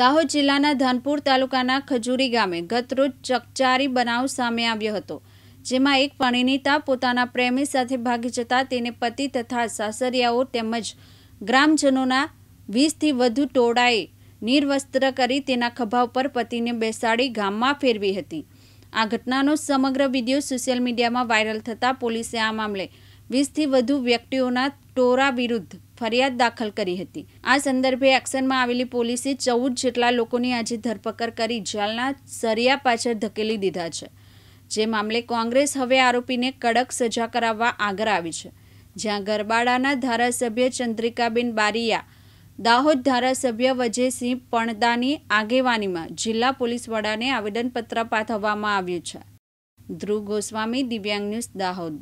દાહોદ જિલ્લાના ધાનપુર તાલુકાના ખજૂરી ગામે ગતરોજ ચકચારી બનાવ સામે આવ્યો હતો જેમાં એક પરિણીતા પોતાના પ્રેમી સાથે ભાગી જતા તેને પતિ તથા સાસરિયાઓ તેમજ ગ્રામજનોના વીસથી વધુ ટોળાએ નિર્વસ્ત્ર કરી તેના ખભા ઉપર પતિને બેસાડી ગામમાં ફેરવી હતી આ ઘટનાનો સમગ્ર વિડીયો સોશિયલ મીડિયામાં વાયરલ થતાં પોલીસે આ મામલે વીસથી વધુ વ્યક્તિઓના ટોરા વિરુદ્ધ ફરિયાદ દાખલ કરી હતી આ સંદર્ભે એક્શનમાં આવેલી પોલીસે ચૌદ જેટલા લોકોની આજે ધરપકડ કરી જેલના સરિયા પાછળ ધકેલી દીધા છે જે મામલે કોંગ્રેસ હવે આરોપીને કડક સજા કરાવવા આગળ આવી છે જ્યાં ગરબાડાના ધારાસભ્ય ચંદ્રિકાબેન બારિયા દાહોદ ધારાસભ્ય વજયસિંહ પણદાની આગેવાનીમાં જિલ્લા પોલીસ વડાને આવેદનપત્ર પાઠવવામાં આવ્યું છે ધ્રુવ ગોસ્વામી દિવ્યાંગ ન્યૂઝ દાહોદ